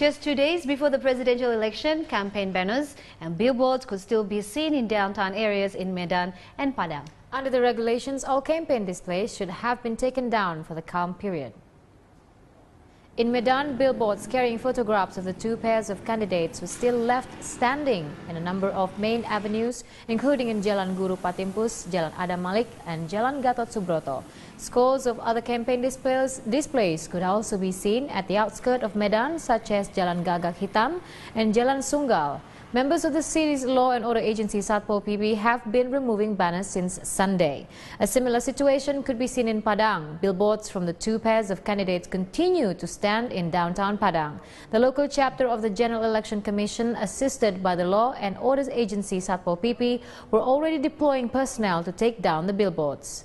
Just two days before the presidential election, campaign banners and billboards could still be seen in downtown areas in Medan and Padang. Under the regulations, all campaign displays should have been taken down for the calm period. In Medan, billboards carrying photographs of the two pairs of candidates were still left standing in a number of main avenues, including in Jalan Guru Patimpus, Jalan Adam Malik, and Jalan Gatot Subroto. Scores of other campaign displays, displays could also be seen at the outskirts of Medan, such as Jalan Gagak Hitam and Jalan Sunggal. Members of the city's law and order agency, Satpol PP, have been removing banners since Sunday. A similar situation could be seen in Padang. Billboards from the two pairs of candidates continue to stand in downtown Padang. The local chapter of the General Election Commission, assisted by the law and orders agency, Satpol PP, were already deploying personnel to take down the billboards.